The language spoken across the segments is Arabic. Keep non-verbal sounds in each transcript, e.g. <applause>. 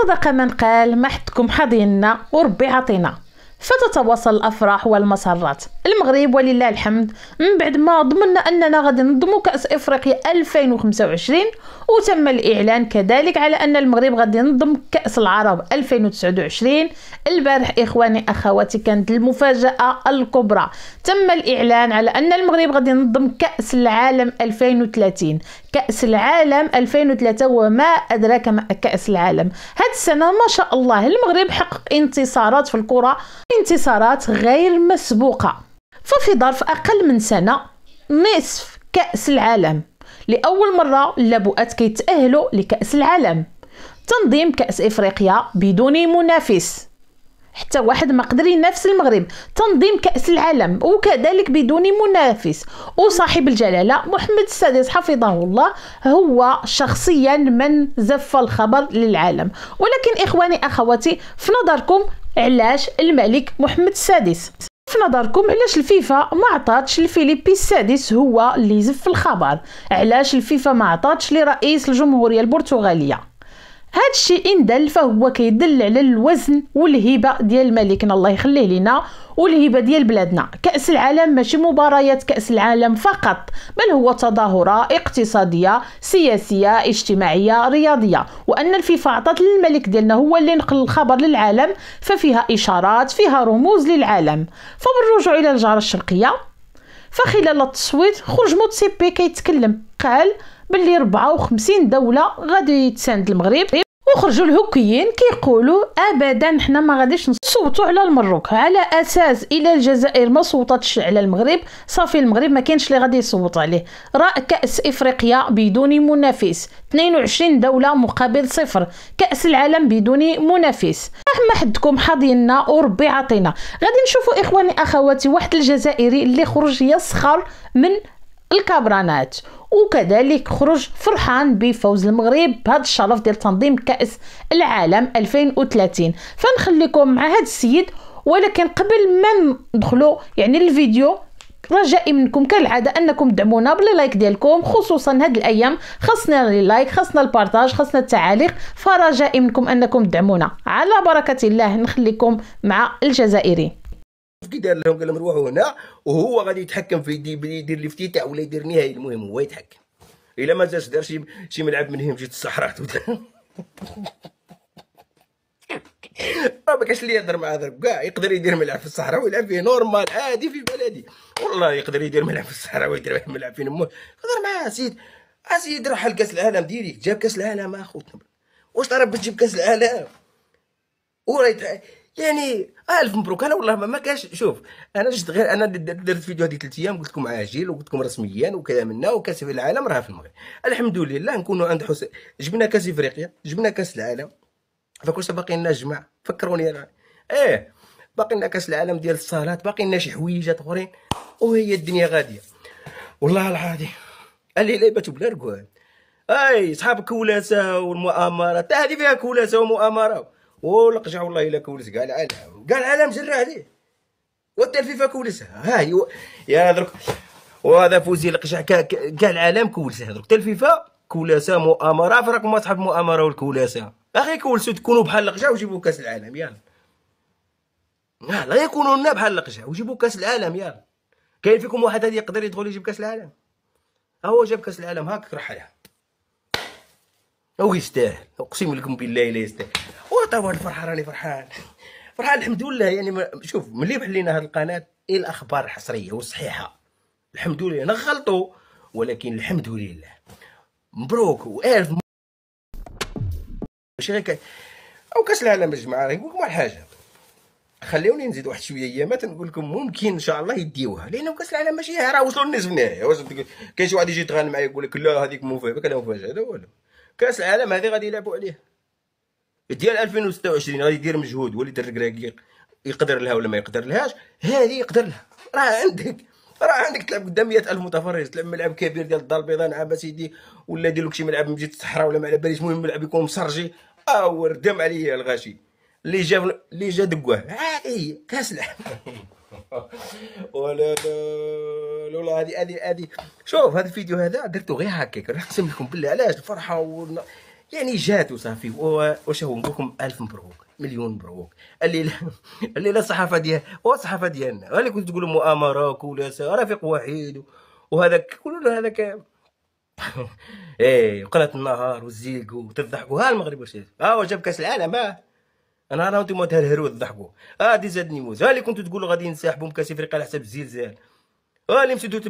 صدق من قال ما حدكم حظينا وربي عطينا فتتواصل الافراح والمسرات المغرب ولله الحمد من بعد ما ضمننا اننا غادي نضموا كاس افريقيا 2025 وتم الاعلان كذلك على ان المغرب غادي ينضم كاس العرب 2029 البارح اخواني اخواتي كانت المفاجاه الكبرى تم الاعلان على ان المغرب غادي ينضم كاس العالم 2030 كاس العالم 2003 وما ادراك ما كاس العالم هذه السنه ما شاء الله المغرب حقق انتصارات في الكره انتصارات غير مسبوقة ففي ظرف أقل من سنة نصف كأس العالم لأول مرة اللبؤات كيتأهلوا لكأس العالم تنظيم كأس إفريقيا بدون منافس حتى واحد ما قدر ينافس المغرب تنظيم كأس العالم وكذلك بدون منافس وصاحب الجلالة محمد السادس حفظه الله هو شخصيا من زف الخبر للعالم ولكن إخواني أخواتي في نظركم علاش الملك محمد السادس في نظركم علاش الفيفا ما عطاتش الفيليبي السادس هو اللي يزف الخبر علاش الفيفا ما عطاتش لرئيس الجمهوريه البرتغاليه هذا الشيء ان دل فهو كيدل على الوزن والهيبه ديال ملكنا الله يخليه لينا والهيبه ديال بلادنا كاس العالم ماشي مباريات كاس العالم فقط بل هو تظاهره اقتصاديه سياسيه اجتماعيه رياضيه وان الفيفا عطات للملك ديالنا هو اللي نقل الخبر للعالم ففيها اشارات فيها رموز للعالم فبالرجوع الى الجاره الشرقيه فخلال التصويت خرج موتسيبي كيتكلم قال باللي 54 دولة غادي تساند المغرب وخرجوا الهوكيين كيقولوا ابدا حنا ما غاديش نصوتوا على المروك على اساس الا الجزائر ما صوتتش على المغرب صافي المغرب ما كاينش اللي غادي يصوت عليه راه كاس افريقيا بدون منافس 22 دوله مقابل صفر كاس العالم بدون منافس مهما حدكم حاضينا وربي عاطينا غادي نشوفوا اخواني اخواتي واحد الجزائري اللي خرج يسخر من الكابرانات وكذلك خرج فرحان بفوز المغرب بهذا الشرف ديال تنظيم كأس العالم 2030 فنخليكم مع هذا السيد ولكن قبل ما ندخلوا يعني الفيديو رجائي منكم كالعادة أنكم تدعمونا باللايك ديالكم خصوصا هاد الأيام خاصنا اللايك خاصنا البارتاج خاصنا التعاليق فرجائي منكم أنكم تدعمونا على بركة الله نخليكم مع الجزائري كي دار لهم قال لهم روحوا هنا وهو غادي يتحكم في دي يدير الافتتاح ولا يدير نهائي المهم هو يتحكم الا ما جاش دار شي شي ملعب من هنا مشيت الصحراء راه <laughs> ما كاش اللي يهضر مع هذا كاع يقدر يدير ملعب في الصحراء ويلعب فيه نورمال عادي في بلدي والله يقدر يدير ملعب في الصحراء ويدير ملعب فين مو يقدر معاه سيد اسيد راح لكاس العالم ديري جاب كاس العالم اخو واش طرب تجيب كاس العالم وراه يعني الف مبروك انا والله ما كاش شوف انا جد غير انا درت فيديو هذه ثلاث ايام قلت لكم عاجل وقلت لكم رسميا وكذا منا وكاس العالم راه في المغرب الحمد لله نكونوا عند حسين جبنا كاس افريقيا جبنا كاس العالم فكلش باقي لنا جمع فكروني انا ايه باقي لنا كاس العالم ديال الصالات باقي لنا شي حويجات اخرين وهي الدنيا غاديه والله العظيم لعبته بلا ركوع اي صحاب كولاسه والمؤامرات هذه فيها كولاسه ومؤامره ولقجع والله الا كولس كاع العالم كاع العالم جرى عليه الفيفا كولسها ها هي يا درك وهذا فوزي القجع كاع العالم كولسها درك الفيفا كولسها مؤامره فراكم اصحاب المؤامره والكولاسه اخي كولسو تكونوا بحال القجع وجيبوا كاس العالم يلا لا يكونوا لنا بحال القجع وجيبوا كاس العالم يلا كاين فيكم واحد هذا يقدر يدخل يجيب كاس العالم هو جاب كاس العالم هاك رحلها او يستاهل اقسم لكم بالله لا يستاهل عطاه الفرحه راني فرحان فرحان الحمد لله يعني شوف ملي بحلينا هذه القناه ايه الاخبار الحصريه والصحيحه الحمد لله نغلطوا ولكن الحمد لله مبروك والف ماشي غير او كاس العالم الجماعه نقول لكم واحد الحاجه خليوني نزيد واحد شويه ايامات نقول لكم ممكن ان شاء الله يديوها لان كاس العالم ماشي راه وصلوا للنصف النهائي واش كاين شي واحد يجي يتغنى معايا يقول لك لا هذيك مفاجاه مفاجاه لا والو كاس العالم هذه غادي يلعبوا عليه ديال 2026 غادي يدير مجهود يدير الكراكي يقدر لها ولا ما يقدر لهاش هذه يقدر لها راه عندك راه عندك تلعب قدام 100000 متفرج تلعب ملعب كبير ديال الدار البيضاء نعم سيدي ولا دير لك شي ملعب من جهه الصحراء ولا ما على باليش المهم الملعب يكون مسرجي او آه، ردم عليا الغاشي اللي جا اللي جا دقوه عادي كاس <laughs> ولا لولا هذه هذه هذه شوف هذا الفيديو هذا درته غير هكاك نقسم لكم بالله علاش الفرحه يعني جات وصافي واش هو نقولكم الف مبروك مليون مبروك الليله <laughs> الليله الصحافه ديال الصحافه ديالنا اللي كنت تقولوا مؤامره كولا رفيق وحيد وهذاك كل هذاك <laughs> ايه وقناه النهار والزيكو وتضحكوا ها المغرب واش ها هو جاب كاس العالم ها انا راه انتم تهرهروا وتضحكوا ها دي زاد نيوز ها اللي كنتوا تقولوا غادي ينسحبوا من كاس افريقيا على حساب الزلزال ها اللي مشيتوا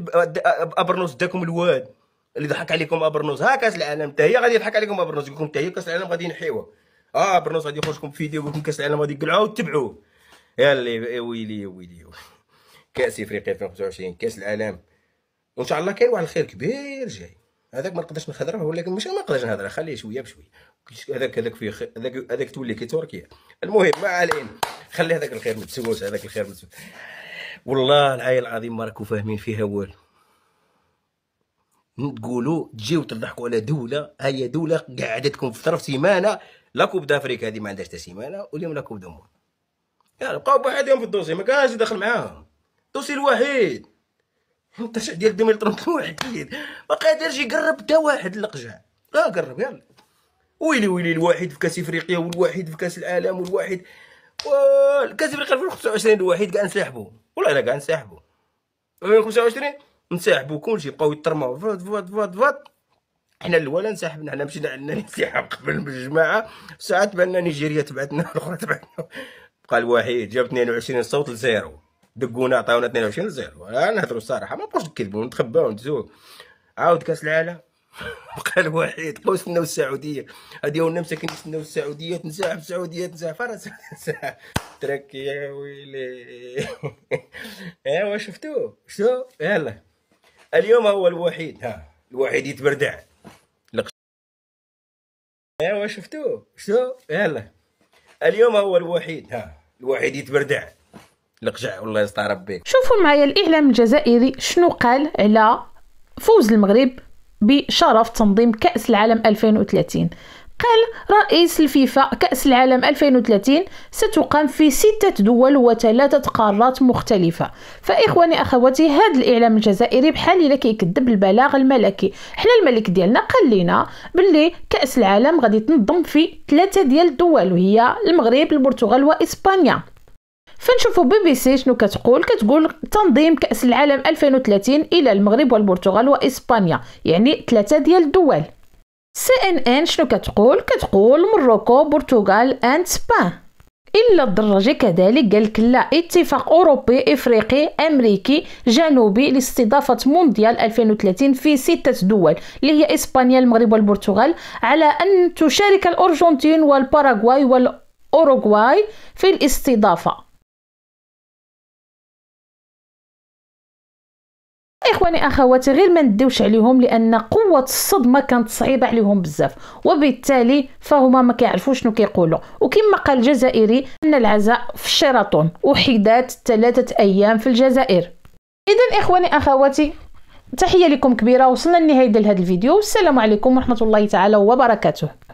ابرنوس داكم الواد اللي ضحك عليكم ابرنوس ها كاس العالم حتى هي غادي يضحك عليكم ابرنوس يقول لكم حتى هي كاس العالم غادي نحيوها اه ابرنوس غادي يخرج لكم فيديو يقول لكم كاس العالم غادي يقلعوه وتبعوه يا ويلي ويلي ويلي كاس افريقيا 2025 كاس العالم وان شاء الله كاين واحد الخير كبير جاي هذاك ما نقدرش نهضره ولكن ماشي ما نقدرش نهضره خليه شويه بشويه هذاك هذاك فيه هذاك هذاك تولي كي تركيا المهم ما علينا خلي هذاك الخير متسوس هذاك الخير متسوس والله العائل العظيم ما راكم فاهمين فيها والو تقولوا تجيو تضحكوا على دوله هي دوله قعدتكم في طرف سيمانه لا كوب دافريكا هذه ما عندهاش حتى سيمانه واليوم لا كوب دمون يعني بقاو بوحدهم في الدوسي ما كانش داخل معاهم الدوسي الوحيد التشع ديال ديميل ترامب الوحيد ما قادرش يقرب حتى واحد للقجع لا قرب يلا ويلي ويلي الوحيد في كاس افريقيا والوحيد في كاس العالم والوحيد كاس افريقيا 2025 الوحيد كاع نسحبوا والله الا كاع نسحبوا 2025 نسحبو كلشي بقاو يترمو فوت فوت فوت فوت حنا الاولى انسحبنا حنا مشينا عندنا الانسحاب قبل الجماعه ساعات بان نيجيريا تبعتنا الاخرى تبعتنا بقى الوحيد جاب 22 صوت لزيرو دقونا عطاونا 22 لزيرو نهضروا الصراحه ما بقاش نكذبوا نتخباو ندزو عاود كاس العالم <laughs> بقى الوحيد بقاو يستناو السعوديه هادي النمسا مساكين يستناو السعوديه تنسحب السعوديه تنسحب فرنسا <laughs> تنسحب يا ويلي <laughs> ايوا شفتوه شو يلاه اليوم هو الوحيد ها الوحيد يتبردع ايوا شفتوه شو يلا اليوم هو الوحيد ها الوحيد يتبردع القجع والله يستر ربي شوفوا معايا الاعلام الجزائري شنو قال على فوز المغرب بشرف تنظيم كأس العالم 2030 قال رئيس الفيفا كأس العالم 2030 ستقام في ستة دول وثلاثة قارات مختلفة فإخواني أخواتي هذا الإعلام الجزائري بحال إلا كيكذب البلاغ الملكي حنا الملك ديالنا قال لنا باللي كأس العالم غادي تنظم في ثلاثة ديال الدول وهي المغرب البرتغال وإسبانيا فنشوفوا بي بي سي شنو كتقول كتقول تنظيم كأس العالم 2030 إلى المغرب والبرتغال وإسبانيا يعني ثلاثة ديال الدول سي ان ان شنو كتقول كتقول مروكو برتغال اند سبان الا الدراجه كذلك لك لا اتفاق اوروبي افريقي امريكي جنوبي لاستضافه مونديال 2030 في سته دول اللي هي اسبانيا المغرب والبرتغال على ان تشارك الارجنتين والباراغواي والاوروغواي في الاستضافه اخواني اخواتي غير ما ندوش عليهم لان قوه الصدمه كانت صعيبه عليهم بزاف وبالتالي فهما ما كيعرفوش شنو كيقولوا وكما قال الجزائري ان العزاء في الشيراتون وحدات ثلاثه ايام في الجزائر اذا اخواني اخواتي تحيه لكم كبيره وصلنا لنهايه هذا الفيديو والسلام عليكم ورحمه الله تعالى وبركاته